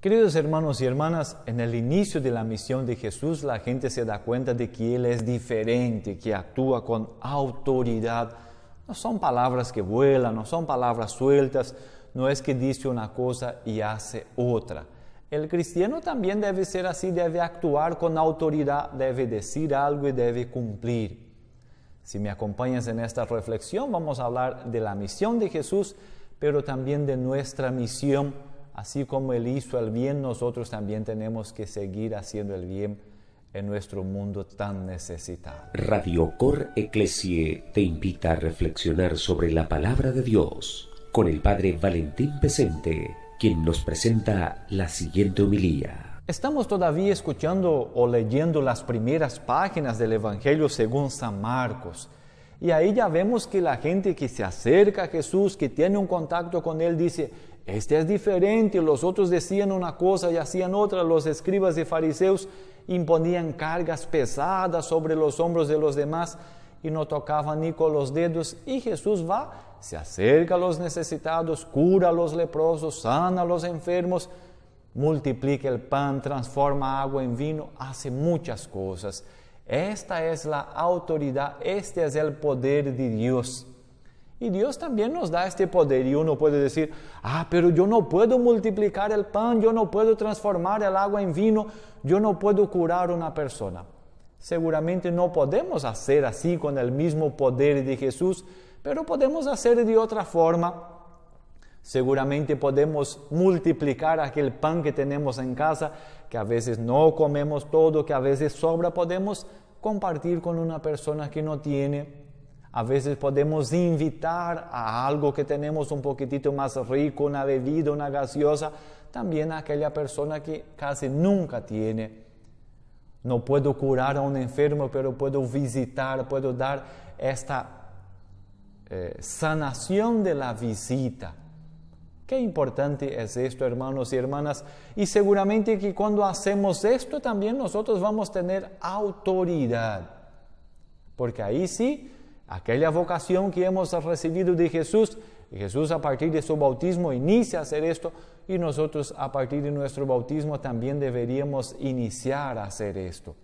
Queridos hermanos y hermanas, en el inicio de la misión de Jesús la gente se da cuenta de que Él es diferente, que actúa con autoridad. No son palabras que vuelan, no son palabras sueltas, no es que dice una cosa y hace otra. El cristiano también debe ser así, debe actuar con autoridad, debe decir algo y debe cumplir. Si me acompañas en esta reflexión, vamos a hablar de la misión de Jesús, pero también de nuestra misión Así como Él hizo el bien, nosotros también tenemos que seguir haciendo el bien en nuestro mundo tan necesitado. Radio Cor Ecclesie te invita a reflexionar sobre la palabra de Dios con el Padre Valentín Pesente, quien nos presenta la siguiente homilía. Estamos todavía escuchando o leyendo las primeras páginas del Evangelio según San Marcos. Y ahí ya vemos que la gente que se acerca a Jesús, que tiene un contacto con Él, dice, este es diferente. Los otros decían una cosa y hacían otra. Los escribas y fariseos imponían cargas pesadas sobre los hombros de los demás y no tocaban ni con los dedos. Y Jesús va, se acerca a los necesitados, cura a los leprosos, sana a los enfermos, multiplica el pan, transforma agua en vino, hace muchas cosas. Esta es la autoridad, este es el poder de Dios. Y Dios también nos da este poder y uno puede decir, ah, pero yo no puedo multiplicar el pan, yo no puedo transformar el agua en vino, yo no puedo curar una persona. Seguramente no podemos hacer así con el mismo poder de Jesús, pero podemos hacer de otra forma. Seguramente podemos multiplicar aquel pan que tenemos en casa, que a veces no comemos todo, que a veces sobra, podemos compartir con una persona que no tiene a veces podemos invitar a algo que tenemos un poquitito más rico, una bebida, una gaseosa, también a aquella persona que casi nunca tiene. No puedo curar a un enfermo, pero puedo visitar, puedo dar esta eh, sanación de la visita. Qué importante es esto, hermanos y hermanas. Y seguramente que cuando hacemos esto también nosotros vamos a tener autoridad. Porque ahí sí aquella vocación que hemos recibido de Jesús. Jesús a partir de su bautismo inicia a hacer esto y nosotros a partir de nuestro bautismo también deberíamos iniciar a hacer esto.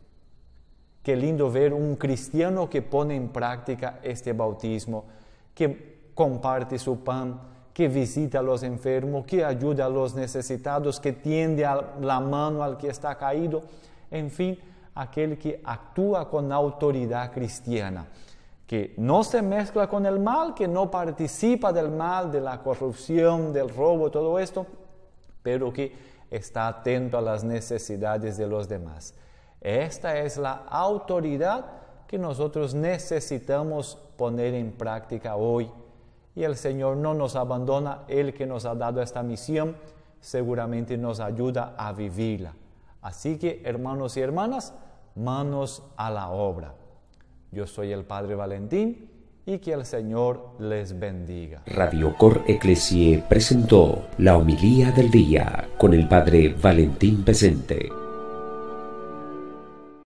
Qué lindo ver un cristiano que pone en práctica este bautismo, que comparte su pan, que visita a los enfermos, que ayuda a los necesitados, que tiende la mano al que está caído, en fin, aquel que actúa con autoridad cristiana que no se mezcla con el mal, que no participa del mal, de la corrupción, del robo, todo esto, pero que está atento a las necesidades de los demás. Esta es la autoridad que nosotros necesitamos poner en práctica hoy. Y el Señor no nos abandona, Él que nos ha dado esta misión seguramente nos ayuda a vivirla. Así que, hermanos y hermanas, manos a la obra. Yo soy el Padre Valentín y que el Señor les bendiga. Radio Cor Ecclesie presentó la homilía del día con el Padre Valentín presente.